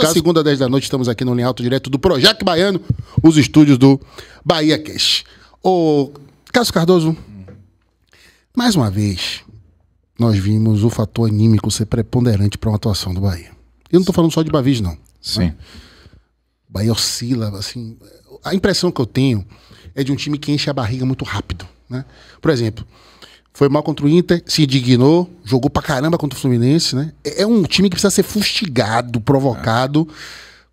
Toda caso... segunda, 10 da noite, estamos aqui no Linha Alto Direto do Projeto Baiano, os estúdios do Bahia Cash. Ô, Cássio Cardoso, mais uma vez, nós vimos o fator anímico ser preponderante para uma atuação do Bahia. Eu não estou falando só de Bavis, não. Né? Sim. Né? O Bahia oscila, assim. A impressão que eu tenho é de um time que enche a barriga muito rápido. Né? Por exemplo, foi mal contra o Inter, se indignou, jogou pra caramba contra o Fluminense, né? É, é um time que precisa ser fustigado, provocado, é.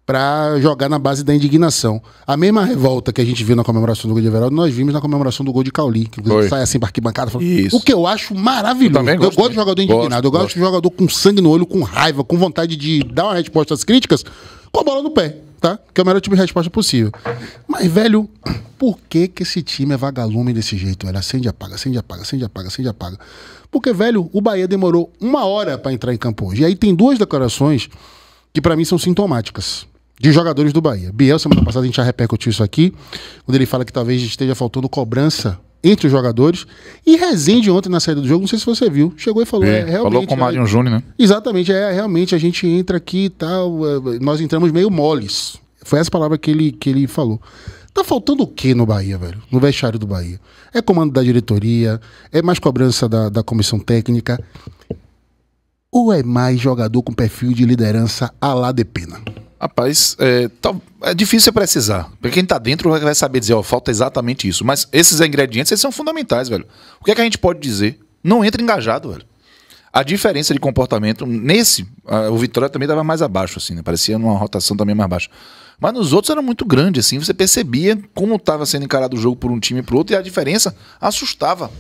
pra jogar na base da indignação. A mesma revolta que a gente viu na comemoração do gol de Everaldo, nós vimos na comemoração do gol de Cauli, que Foi. sai assim pra arquibancada falando, Isso. o que eu acho maravilhoso. Eu, gosto, eu gosto de jogador indignado, gosto, eu gosto, gosto de jogador com sangue no olho, com raiva, com vontade de dar uma resposta às críticas, com a bola no pé tá? Que é o melhor tipo de resposta possível. Mas, velho, por que, que esse time é vagalume desse jeito, velho? Acende, apaga, acende, apaga, acende, apaga, acende, apaga. Porque, velho, o Bahia demorou uma hora para entrar em campo hoje. E aí tem duas declarações que para mim são sintomáticas de jogadores do Bahia. Biel, semana passada a gente já repercutiu isso aqui, quando ele fala que talvez esteja faltando cobrança entre os jogadores. E Rezende ontem na saída do jogo, não sei se você viu, chegou e falou, é, é realmente... Falou com o Mário é, Júnior, né? Exatamente, é realmente a gente entra aqui e tal, é, nós entramos meio moles. Foi essa palavra que ele, que ele falou. Tá faltando o que no Bahia, velho? No vestiário do Bahia? É comando da diretoria? É mais cobrança da, da comissão técnica? Ou é mais jogador com perfil de liderança a lá de pena? Rapaz, é, tá, é difícil precisar. Porque quem está dentro vai saber dizer, ó, falta exatamente isso. Mas esses ingredientes, eles são fundamentais, velho. O que é que a gente pode dizer? Não entra engajado, velho. A diferença de comportamento, nesse, a, o Vitória também estava mais abaixo, assim, né? Parecia numa rotação também mais baixa. Mas nos outros era muito grande, assim. Você percebia como estava sendo encarado o jogo por um time e pro outro, e a diferença assustava.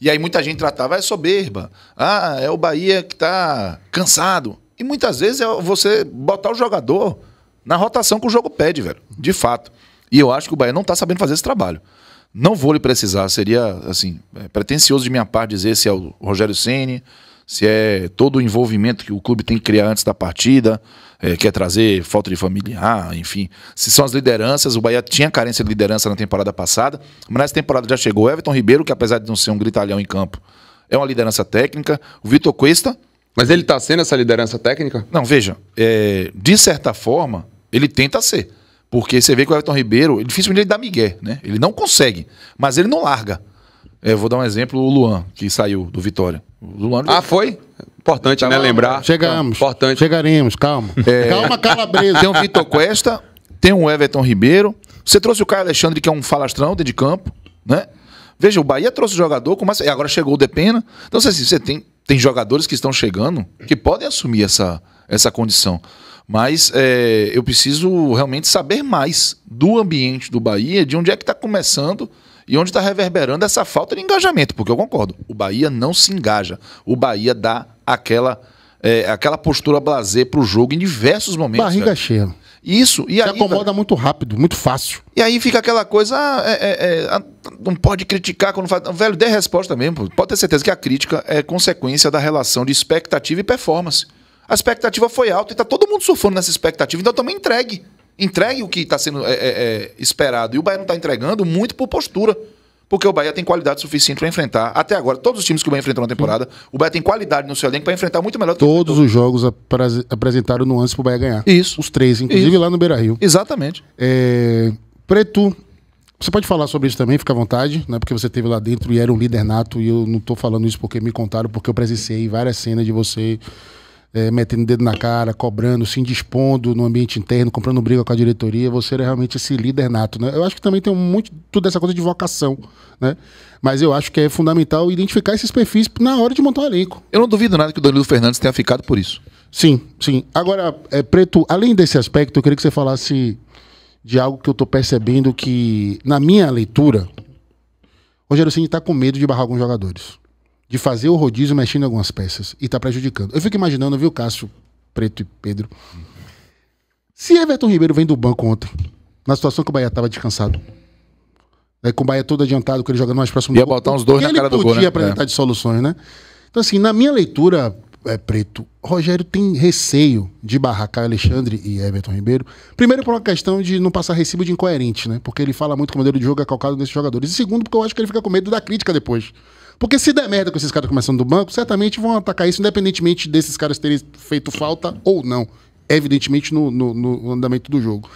E aí muita gente tratava, ah, é soberba. Ah, é o Bahia que está cansado. E muitas vezes é você botar o jogador na rotação que o jogo pede, velho. De fato. E eu acho que o Bahia não está sabendo fazer esse trabalho. Não vou lhe precisar, seria assim, é pretencioso de minha parte dizer se é o Rogério Ceni, se é todo o envolvimento que o clube tem que criar antes da partida, é, quer trazer falta de familiar, enfim. Se são as lideranças, o Bahia tinha carência de liderança na temporada passada, mas nessa temporada já chegou o Everton Ribeiro, que apesar de não ser um gritalhão em campo, é uma liderança técnica. O Vitor Cuesta, mas ele está sendo essa liderança técnica? Não, veja, é, de certa forma, ele tenta ser. Porque você vê que o Everton Ribeiro, dificilmente ele dá migué, né? Ele não consegue, mas ele não larga. É, vou dar um exemplo, o Luan, que saiu do Vitória. Luan... Ah, foi? Importante, né? lembrar. Chegamos. Importante. Chegaremos, calma. É... Calma, calabresa. Tem o Vitor Cuesta, tem o Everton Ribeiro. Você trouxe o Caio Alexandre, que é um falastrão dentro de campo, né? Veja, o Bahia trouxe o jogador, mas... agora chegou o Depena. Então, assim, você tem tem jogadores que estão chegando que podem assumir essa, essa condição. Mas é, eu preciso realmente saber mais do ambiente do Bahia, de onde é que está começando e onde está reverberando essa falta de engajamento, porque eu concordo, o Bahia não se engaja. O Bahia dá aquela, é, aquela postura blazer para o jogo em diversos momentos. Barriga cheia. Isso. E aí, acomoda velho, muito rápido, muito fácil. E aí fica aquela coisa, ah, é, é, é, ah, não pode criticar quando faz. Velho, dê resposta mesmo. Pode ter certeza que a crítica é consequência da relação de expectativa e performance. A expectativa foi alta e está todo mundo surfando nessa expectativa, então também entregue. Entregue o que está sendo é, é, é, esperado. E o Bahia não está entregando muito por postura. Porque o Bahia tem qualidade suficiente para enfrentar. Até agora, todos os times que o Bahia enfrentou na temporada, Sim. o Bahia tem qualidade no seu elenco para enfrentar muito melhor. Todos os jogos apres apresentaram nuances para o Bahia ganhar. Isso. Os três, inclusive isso. lá no Beira-Rio. Exatamente. É... Preto, você pode falar sobre isso também, fica à vontade, né? Porque você teve lá dentro e era um líder nato. E eu não estou falando isso porque me contaram, porque eu presenciei várias cenas de você é, metendo dedo na cara, cobrando, se indispondo no ambiente interno, comprando briga com a diretoria, você era realmente esse líder nato, né? Eu acho que também tem muito tudo essa coisa de vocação, né? Mas eu acho que é fundamental identificar esses perfis na hora de montar o um elenco. Eu não duvido nada que o Danilo Fernandes tenha ficado por isso. Sim, sim. Agora, é, Preto, além desse aspecto, eu queria que você falasse de algo que eu estou percebendo que, na minha leitura, o Rogério Ceni está com medo de barrar alguns jogadores de fazer o rodízio mexendo em algumas peças e tá prejudicando. Eu fico imaginando, viu, Cássio, Preto e Pedro. Se Everton Ribeiro vem do banco ontem, na situação que o Bahia tava descansado, né, com o Bahia todo adiantado, que ele jogando mais próximo Ia gol, botar uns dois na cara do gol, né? apresentar é. de soluções, né? Então, assim, na minha leitura, é, Preto, Rogério tem receio de barracar Alexandre e Everton Ribeiro. Primeiro, por uma questão de não passar recibo de incoerente, né? Porque ele fala muito que o modelo de jogo é calcado nesses jogadores. E segundo, porque eu acho que ele fica com medo da crítica depois. Porque se der merda com esses caras começando do banco, certamente vão atacar isso, independentemente desses caras terem feito falta ou não. Evidentemente, no, no, no andamento do jogo.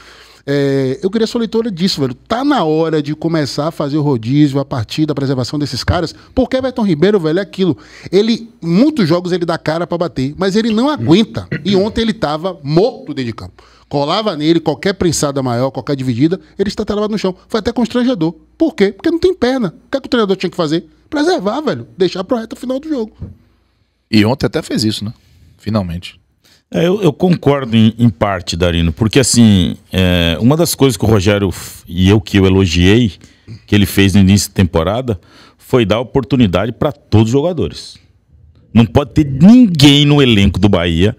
É, eu queria sua leitura disso, velho. Tá na hora de começar a fazer o rodízio a partir da preservação desses caras, porque Everton Ribeiro, velho, é aquilo. Ele, muitos jogos ele dá cara para bater, mas ele não aguenta. E ontem ele tava morto dentro de campo. Colava nele qualquer prensada maior, qualquer dividida, ele está travado no chão. Foi até constrangedor. Por quê? Porque não tem perna. O que, é que o treinador tinha que fazer? preservar, velho. Deixar pra reta final do jogo. E ontem até fez isso, né? Finalmente. É, eu, eu, concordo em, em, parte, Darino, porque assim, é, uma das coisas que o Rogério e eu que eu elogiei, que ele fez no início da temporada, foi dar oportunidade para todos os jogadores. Não pode ter ninguém no elenco do Bahia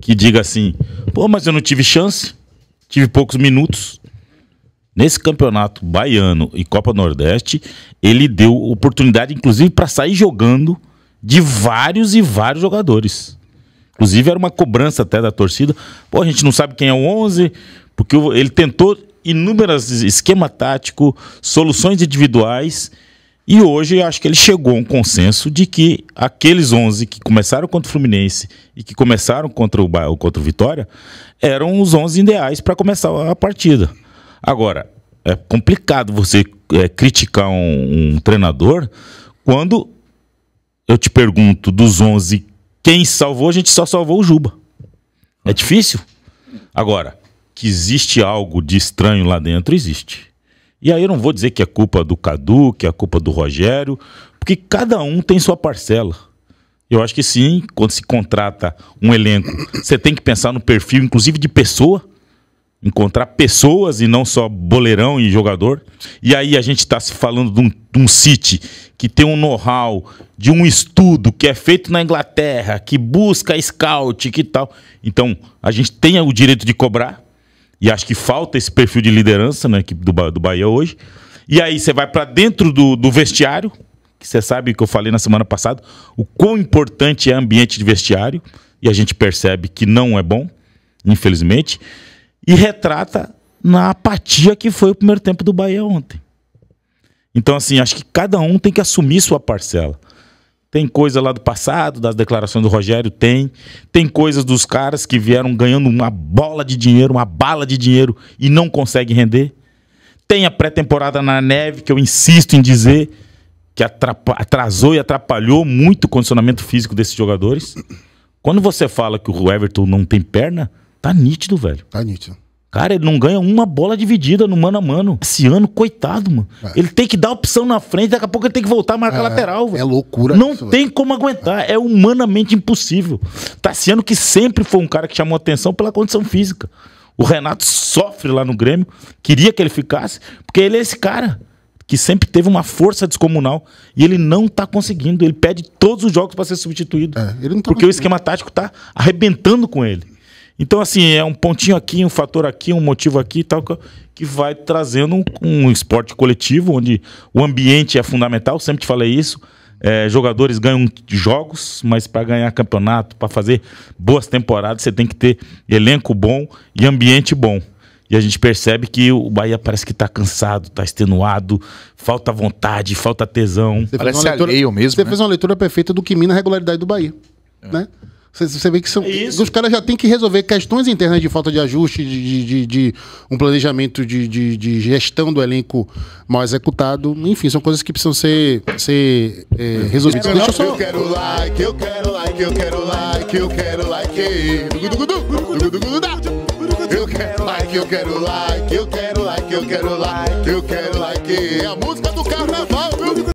que diga assim: pô, mas eu não tive chance, tive poucos minutos nesse campeonato baiano e Copa Nordeste, ele deu oportunidade, inclusive, para sair jogando de vários e vários jogadores. Inclusive, era uma cobrança até da torcida. Pô, a gente não sabe quem é o 11, porque ele tentou inúmeras esquema tático, soluções individuais. E hoje eu acho que ele chegou a um consenso de que aqueles 11 que começaram contra o Fluminense e que começaram contra o, contra o Vitória eram os 11 ideais para começar a partida. Agora, é complicado você é, criticar um, um, treinador quando eu te pergunto dos 11 quem salvou, a gente só salvou o Juba. É difícil? Agora, que existe algo de estranho lá dentro, existe. E aí eu não vou dizer que é culpa do Cadu, que é culpa do Rogério, porque cada um tem sua parcela. Eu acho que sim, quando se contrata um elenco, você tem que pensar no perfil, inclusive de pessoa encontrar pessoas e não só boleirão e jogador. E aí a gente está se falando de um, de um City que tem um know-how, de um estudo que é feito na Inglaterra, que busca scout, que tal. Então, a gente tem o direito de cobrar, e acho que falta esse perfil de liderança na né, equipe do, do Bahia hoje. E aí você vai para dentro do, do vestiário, que você sabe que eu falei na semana passada, o quão importante é ambiente de vestiário, e a gente percebe que não é bom, infelizmente e retrata na apatia que foi o primeiro tempo do Bahia ontem. Então, assim, acho que cada um tem que assumir sua parcela. Tem coisa lá do passado, das declarações do Rogério, tem. Tem coisas dos caras que vieram ganhando uma bola de dinheiro, uma bala de dinheiro e não conseguem render. Tem a pré-temporada na neve, que eu insisto em dizer que atrasou e atrapalhou muito o condicionamento físico desses jogadores. Quando você fala que o Everton não tem perna, Tá nítido, velho. Tá nítido. Cara, ele não ganha uma bola dividida no mano a mano. Esse ano, coitado, mano. É. Ele tem que dar opção na frente, daqui a pouco ele tem que voltar a marcar é, lateral. velho É loucura. Não isso, tem como aguentar. É. é humanamente impossível. Tá, sendo que sempre foi um cara que chamou atenção pela condição física. O Renato sofre lá no Grêmio, queria que ele ficasse, porque ele é esse cara que sempre teve uma força descomunal e ele não tá conseguindo. Ele pede todos os jogos para ser substituído. É, tá porque o esquema tático tá arrebentando com ele. Então, assim, é um pontinho aqui, um fator aqui, um motivo aqui e tal, que vai trazendo um, um, esporte coletivo, onde o ambiente é fundamental, sempre te falei isso. É, jogadores ganham jogos, mas para ganhar campeonato, para fazer boas temporadas, você tem que ter elenco bom e ambiente bom. E a gente percebe que o Bahia parece que está cansado, está extenuado, falta vontade, falta tesão. Você parece leitura, alheio mesmo. Você né? fez uma leitura perfeita do que mina a regularidade do Bahia. É. Né? Você, vê que são, é Isso. os caras já têm que resolver questões internas de falta de ajuste, de, de, de, de um planejamento de, gestão do elenco mal executado. Enfim, são coisas que precisam ser, ser é, resolvidas. Eu, Deixa eu, só... eu quero like, eu quero like, eu quero like, eu quero like. Eu quero like, eu quero like, eu quero like, eu quero like, eu quero like. É a música do carnaval, viu?